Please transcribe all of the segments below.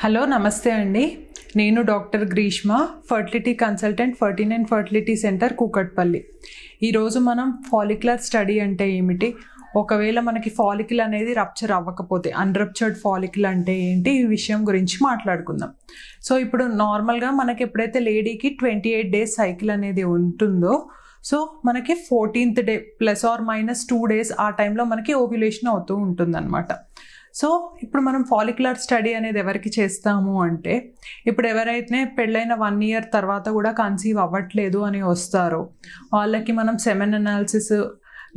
hello నమస్తే అండి నేను doctor Greeshma fertility consultant forty nine fertility centre Kukatpally ఈరోజు మనం ఫాలిక్యులర్ స్టడీ అంటే ఏమిటి ఒకవేళ మనకి ఫాలిక్యుల్ అనేది రప్చర్ అవ్వకపోతే అన్రప్చర్డ్ ఫాలిక్యుల్ అంటే ఏంటి ఈ విషయం గురించి మాట్లాడుకుందాం సో ఇప్పుడు నార్మల్గా మనకి ఎప్పుడైతే లేడీకి ట్వంటీ ఎయిట్ డేస్ సైకిల్ అనేది ఉంటుందో సో మనకి fourteenth day plus or minus two days ఆ టైంలో మనకి ఓవ్యులేషన్ అవుతూ ఉంటుందన్నమాట సో ఇప్పుడు మనం ఫాలిక్యులర్ స్టడీ అనేది ఎవరికి చేస్తాము అంటే ఇప్పుడు ఎవరైతే పెళ్ళైన వన్ ఇయర్ తర్వాత కూడా కన్సీవ్ అవ్వట్లేదు అని వస్తారో వాళ్ళకి మనం సెమెన్ అనాలిసిస్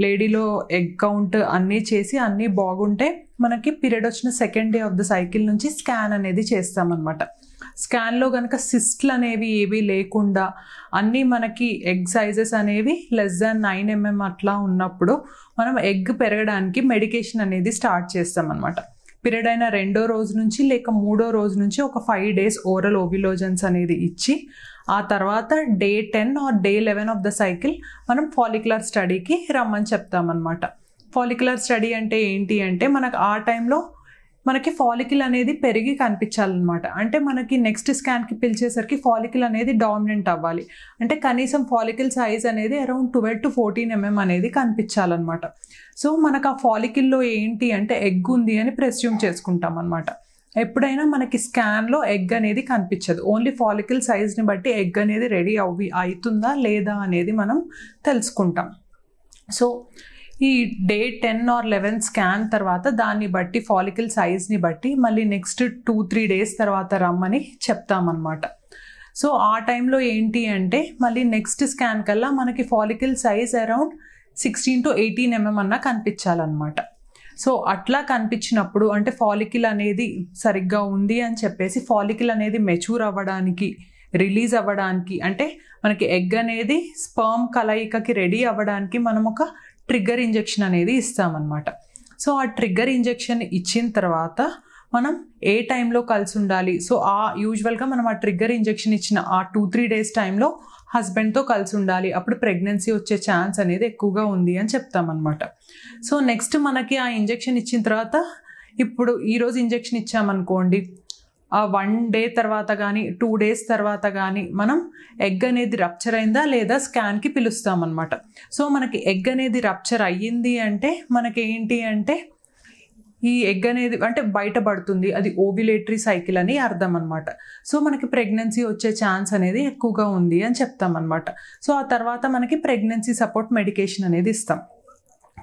లేడీలో ఎగ్ కౌంట్ అన్నీ చేసి అన్నీ బాగుంటే మనకి పీరియడ్ వచ్చిన second day of the cycle నుంచి స్కాన్ అనేది చేస్తామన్నమాట స్కాన్లో కనుక సిస్ట్లు అనేవి ఏవి లేకుండా అన్నీ మనకి ఎగ్ సైజెస్ అనేవి లెస్ దాన్ నైన్ ఎంఎం అట్లా ఉన్నప్పుడు మనం ఎగ్ పెరగడానికి మెడికేషన్ అనేది స్టార్ట్ చేస్తామన్నమాట పీరియడ్ అయిన రెండో రోజు నుంచి లేక మూడో రోజు నుంచి ఒక ఫైవ్ డేస్ ఓరల్ ఓవిలోజన్స్ అనేది ఇచ్చి ఆ తర్వాత day ten or day eleven of the cycle మనం ఫాలిక్యులర్ స్టడీకి రమ్మని చెప్తామన్నమాట ఫాలిక్యులర్ స్టడీ అంటే ఏంటి అంటే మనకు ఆ టైంలో మనకి ఫాలికిల్ అనేది పెరిగి కనిపించాలన్నమాట అంటే మనకి నెక్స్ట్ స్కాన్కి పిలిచేసరికి ఫాలికిల్ అనేది డామినెంట్ అవ్వాలి అంటే కనీసం ఫాలికిల్ సైజ్ అనేది around twelve to fourteen mm అనేది కనిపించాలన్నమాట సో మనకు ఆ ఫాలికిల్లో ఏంటి అంటే ఎగ్ ఉంది అని ప్రెస్యూమ్ చేసుకుంటాం అనమాట ఎప్పుడైనా మనకి స్కాన్లో ఎగ్ అనేది కనిపించదు ఓన్లీ ఫాలికిల్ సైజ్ని బట్టి ఎగ్ అనేది రెడీ అవి అవుతుందా లేదా అనేది మనం తెలుసుకుంటాం సో ఈ day ten or eleven scan తర్వాత దాన్ని బట్టి ఫాలికల్ సైజ్ని బట్టి మళ్ళీ నెక్స్ట్ టూ త్రీ డేస్ తర్వాత రమ్మని చెప్తామన్నమాట సో ఆ టైంలో ఏంటి అంటే మళ్ళీ నెక్స్ట్ స్కాన్ కల్లా మనకి follicle size around sixteen to eighteen mm అన్నా కనిపించాలన్నమాట సో అట్లా కనిపించినప్పుడు అంటే ఫాలికిల్ అనేది సరిగ్గా ఉంది అని చెప్పేసి ఫాలికిల్ అనేది మెచ్యూర్ అవ్వడానికి రిలీజ్ అవ్వడానికి అంటే మనకి ఎగ్ అనేది స్పర్మ్ కలయికకి రెడీ అవ్వడానికి మనం ఒక ట్రిగ్గర్ ఇంజెక్షన్ అనేది ఇస్తామన్నమాట సో ఆ ట్రిగ్గర్ ఇంజెక్షన్ ఇచ్చిన తర్వాత మనం ఏ టైంలో కలిసి ఉండాలి సో ఆ యూజువల్గా మనం ఆ ట్రిగ్గర్ ఇంజెక్షన్ ఇచ్చిన ఆ టూ త్రీ డేస్ టైంలో హస్బెండ్తో కలిసి ఉండాలి అప్పుడు ప్రెగ్నెన్సీ వచ్చే ఛాన్స్ అనేది ఎక్కువగా ఉంది అని చెప్తామన్నమాట సో నెక్స్ట్ మనకి ఆ ఇంజెక్షన్ ఇచ్చిన తర్వాత ఇప్పుడు ఈరోజు ఇంజెక్షన్ ఇచ్చామనుకోండి వన్ డే తర్వాత కానీ టూ డేస్ తర్వాత కానీ మనం ఎగ్ అనేది రప్చర్ అయిందా లేదా స్కాన్కి పిలుస్తామన్నమాట సో మనకి ఎగ్ అనేది రప్చర్ అయ్యింది అంటే మనకి ఏంటి అంటే ఈ ఎగ్ అనేది అంటే బయటపడుతుంది అది ఓవిలేటరీ సైకిల్ అని అర్థం అనమాట సో మనకి ప్రెగ్నెన్సీ వచ్చే ఛాన్స్ అనేది ఎక్కువగా ఉంది అని చెప్తామన్నమాట సో ఆ తర్వాత మనకి ప్రెగ్నెన్సీ సపోర్ట్ మెడికేషన్ అనేది ఇస్తాం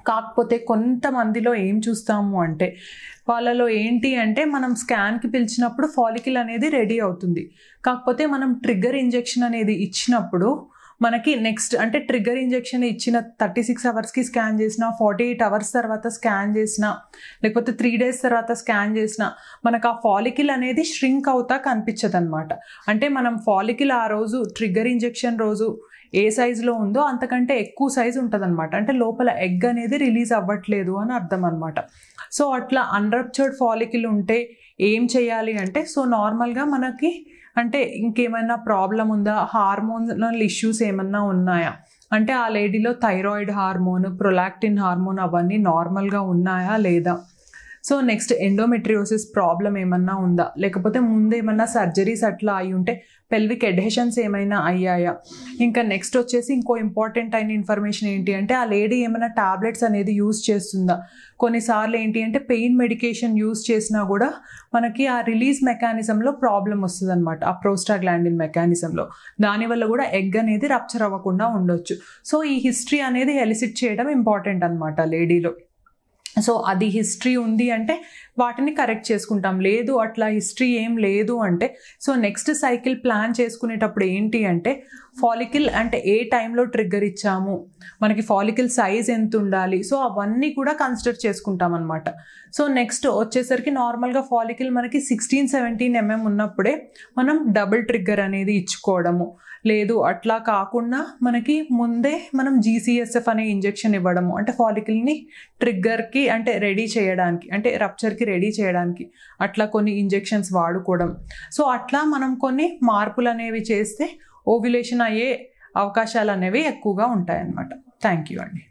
కాకపోతే కొంతమందిలో ఏం చూస్తాము అంటే వాళ్ళలో ఏంటి అంటే మనం స్కాన్కి పిలిచినప్పుడు ఫాలికిల్ అనేది రెడీ అవుతుంది కాకపోతే మనం ట్రిగ్గర్ ఇంజెక్షన్ అనేది ఇచ్చినప్పుడు మనకి నెక్స్ట్ అంటే ట్రిగర్ ఇంజెక్షన్ ఇచ్చిన థర్టీ సిక్స్ అవర్స్కి స్కాన్ చేసిన ఫార్టీ ఎయిట్ అవర్స్ తర్వాత స్కాన్ చేసిన లేకపోతే త్రీ డేస్ తర్వాత స్కాన్ చేసిన మనకు ఆ ఫాలికిల్ అనేది ష్రింక్ అవుతా కనిపించదు అనమాట అంటే మనం ఫాలికిల్ ఆ రోజు ట్రిగర్ ఇంజెక్షన్ రోజు ఏ సైజులో ఉందో అంతకంటే ఎక్కువ సైజు ఉంటుందన్నమాట అంటే లోపల ఎగ్ అనేది రిలీజ్ అవ్వట్లేదు అని అర్థం అనమాట సో అట్లా అన్రప్చర్డ్ ఫాలికిల్ ఉంటే ఏం చేయాలి అంటే సో నార్మల్గా మనకి అంటే ఇంకేమైనా ప్రాబ్లం ఉందా హార్మోనల్ ఇష్యూస్ ఏమన్నా ఉన్నాయా అంటే ఆ లేడీలో థైరాయిడ్ హార్మోన్ ప్రొలాక్టిన్ హార్మోన్ అవన్నీ నార్మల్గా ఉన్నాయా లేదా సో నెక్స్ట్ ఎండోమెట్రియోసిస్ ప్రాబ్లం ఏమన్నా ఉందా లేకపోతే ముందు ఏమన్నా సర్జరీస్ అట్లా అయి ఉంటే పెల్విక్ ఎడ్హెషన్స్ ఏమైనా అయ్యాయా ఇంకా నెక్స్ట్ వచ్చేసి ఇంకో ఇంపార్టెంట్ అయిన ఇన్ఫర్మేషన్ ఏంటి అంటే ఆ లేడీ ఏమైనా టాబ్లెట్స్ అనేది యూస్ చేస్తుందా కొన్నిసార్లు ఏంటి అంటే పెయిన్ మెడికేషన్ యూస్ చేసినా కూడా మనకి ఆ రిలీజ్ మెకానిజంలో ప్రాబ్లం వస్తుంది అనమాట ఆ ప్రోస్టాగ్లాండిన్ మెకానిజంలో దానివల్ల కూడా ఎగ్ అనేది రప్చర్ అవ్వకుండా ఉండొచ్చు సో ఈ హిస్టరీ అనేది ఎలిసిట్ చేయడం ఇంపార్టెంట్ అనమాట లేడీలో సో అది హిస్టరీ ఉంది అంటే వాటిని కరెక్ట్ చేసుకుంటాం లేదు అట్లా హిస్టరీ ఏం లేదు అంటే సో నెక్స్ట్ సైకిల్ ప్లాన్ చేసుకునేటప్పుడు ఏంటి అంటే ఫాలికిల్ అంటే ఏ టైంలో ట్రిగ్గర్ ఇచ్చాము మనకి ఫాలికిల్ సైజ్ ఎంత ఉండాలి సో అవన్నీ కూడా కన్సిడర్ చేసుకుంటాం అనమాట సో నెక్స్ట్ వచ్చేసరికి నార్మల్గా ఫాలికిల్ మనకి సిక్స్టీన్ సెవెంటీన్ ఎంఎం ఉన్నప్పుడే మనం డబుల్ ట్రిగ్గర్ అనేది ఇచ్చుకోవడము లేదు అట్లా కాకుండా మనకి ముందే మనం జీసీఎస్ఎఫ్ అనే ఇంజెక్షన్ ఇవ్వడము అంటే ఫాలికిల్ని ట్రిగ్గర్కి అంటే రెడీ చేయడానికి అంటే రప్చర్కి రెడీ చేయడానికి అట్లా కొన్ని ఇంజెక్షన్స్ వాడుకోవడం సో అట్లా మనం కొన్ని మార్పులు అనేవి చేస్తే ఓవ్యులేషన్ అయ్యే అవకాశాలు అనేవి ఎక్కువగా ఉంటాయన్నమాట థ్యాంక్ యూ అండి